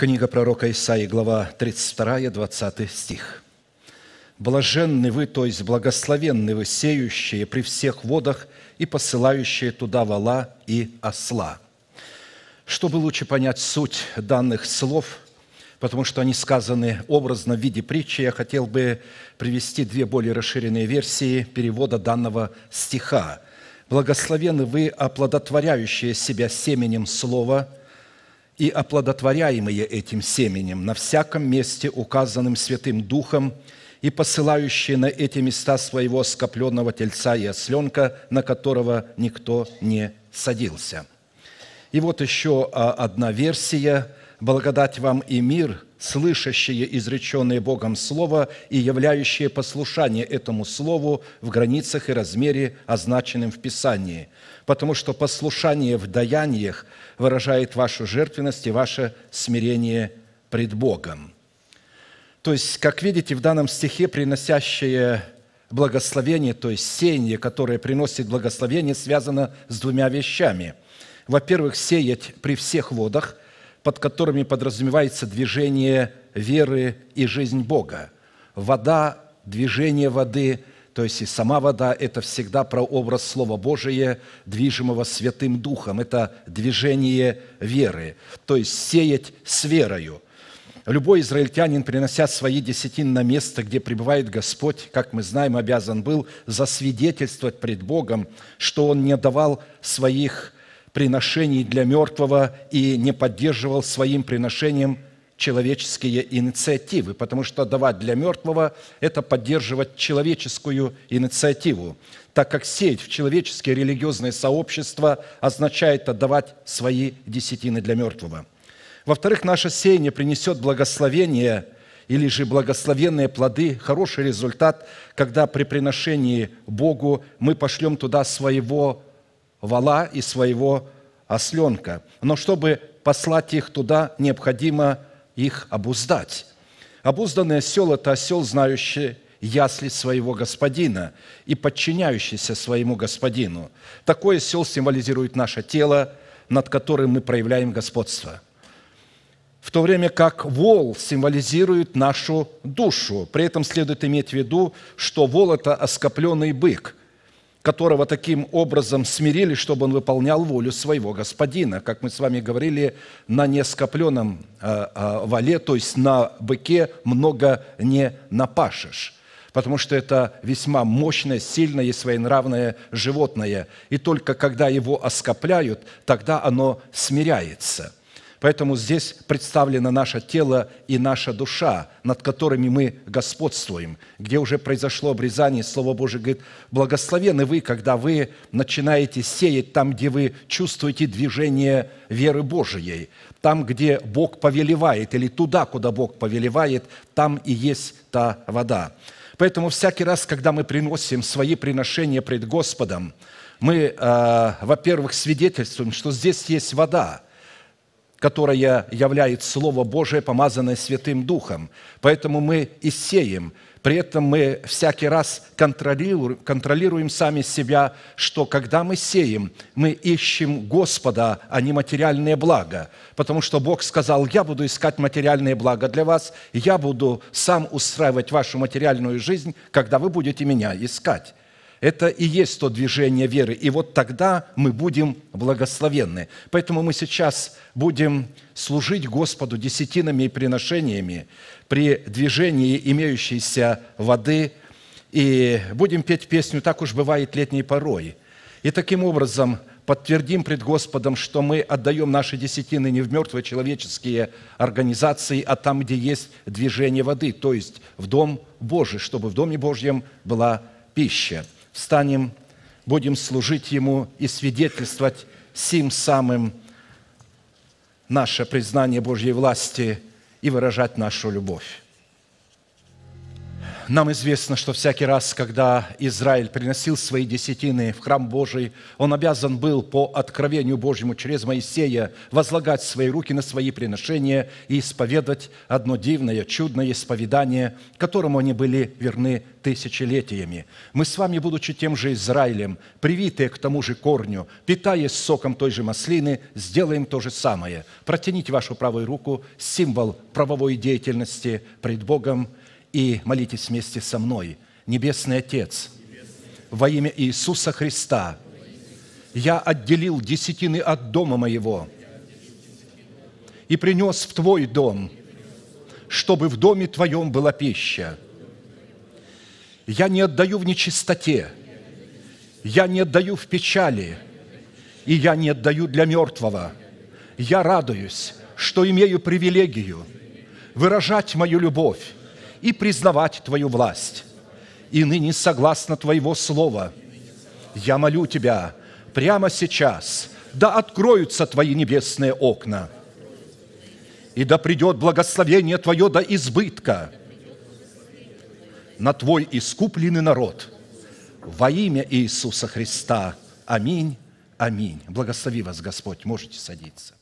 Книга пророка Исаии, глава 32, 20 стих. «Блаженны вы, то есть благословенны вы, сеющие при всех водах и посылающие туда вала и осла». Чтобы лучше понять суть данных слов, потому что они сказаны образно в виде притчи, я хотел бы привести две более расширенные версии перевода данного стиха. «Благословены вы, оплодотворяющие себя семенем слова – и оплодотворяемые этим семенем на всяком месте, указанным Святым Духом, и посылающие на эти места своего скопленного тельца и осленка, на которого никто не садился». И вот еще а, одна версия – Благодать вам и мир, слышащие изреченное Богом Слово и являющие послушание этому Слову в границах и размере, означенным в Писании, потому что послушание в даяниях выражает вашу жертвенность и ваше смирение пред Богом». То есть, как видите, в данном стихе приносящее благословение, то есть сеяние, которое приносит благословение, связано с двумя вещами. Во-первых, сеять при всех водах, под которыми подразумевается движение веры и жизнь Бога. Вода, движение воды, то есть и сама вода – это всегда прообраз Слова Божия, движимого Святым Духом. Это движение веры, то есть сеять с верою – Любой израильтянин, принося свои десятин на место, где пребывает Господь, как мы знаем, обязан был засвидетельствовать пред Богом, что он не давал своих приношений для мертвого и не поддерживал своим приношением человеческие инициативы, потому что давать для мертвого – это поддерживать человеческую инициативу, так как сеять в человеческие религиозные сообщества означает отдавать свои десятины для мертвого. Во-вторых, наше сеяние принесет благословение или же благословенные плоды, хороший результат, когда при приношении Богу мы пошлем туда своего вала и своего осленка. Но чтобы послать их туда, необходимо их обуздать. Обузданный осел – это осел, знающий ясли своего господина и подчиняющийся своему господину. Такой осел символизирует наше тело, над которым мы проявляем господство. В то время как вол символизирует нашу душу. При этом следует иметь в виду, что вол – это оскопленный бык – которого таким образом смирили, чтобы он выполнял волю своего господина. Как мы с вами говорили, на нескопленном э, э, вале, то есть на быке много не напашешь потому что это весьма мощное, сильное и своенравное животное. И только когда его оскопляют, тогда оно смиряется – Поэтому здесь представлено наше тело и наша душа, над которыми мы господствуем, где уже произошло обрезание. Слово Божие говорит, благословены вы, когда вы начинаете сеять там, где вы чувствуете движение веры Божией, там, где Бог повелевает, или туда, куда Бог повелевает, там и есть та вода. Поэтому всякий раз, когда мы приносим свои приношения пред Господом, мы, э, во-первых, свидетельствуем, что здесь есть вода – которая является Слово Божие, помазанное Святым Духом. Поэтому мы и сеем. При этом мы всякий раз контролируем, контролируем сами себя, что когда мы сеем, мы ищем Господа, а не материальные блага. Потому что Бог сказал, я буду искать материальные блага для вас, я буду сам устраивать вашу материальную жизнь, когда вы будете меня искать. Это и есть то движение веры. И вот тогда мы будем благословенны. Поэтому мы сейчас будем служить Господу десятинами и приношениями при движении имеющейся воды и будем петь песню «Так уж бывает летней порой». И таким образом подтвердим пред Господом, что мы отдаем наши десятины не в мертвые человеческие организации, а там, где есть движение воды, то есть в Дом Божий, чтобы в Доме Божьем была пища станем, будем служить Ему и свидетельствовать сим самым наше признание Божьей власти и выражать нашу любовь нам известно, что всякий раз, когда Израиль приносил свои десятины в храм Божий, он обязан был по откровению Божьему через Моисея возлагать свои руки на свои приношения и исповедовать одно дивное, чудное исповедание, которому они были верны тысячелетиями. Мы с вами, будучи тем же Израилем, привитые к тому же корню, питаясь соком той же маслины, сделаем то же самое. Протяните вашу правую руку, символ правовой деятельности пред Богом – и молитесь вместе со мной. Небесный Отец, во имя Иисуса Христа, я отделил десятины от дома моего и принес в Твой дом, чтобы в доме Твоем была пища. Я не отдаю в нечистоте, я не отдаю в печали, и я не отдаю для мертвого. Я радуюсь, что имею привилегию выражать мою любовь и признавать Твою власть. И ныне согласно Твоего слова я молю Тебя прямо сейчас, да откроются Твои небесные окна, и да придет благословение Твое до избытка на Твой искупленный народ во имя Иисуса Христа. Аминь. Аминь. Благослови вас, Господь. Можете садиться.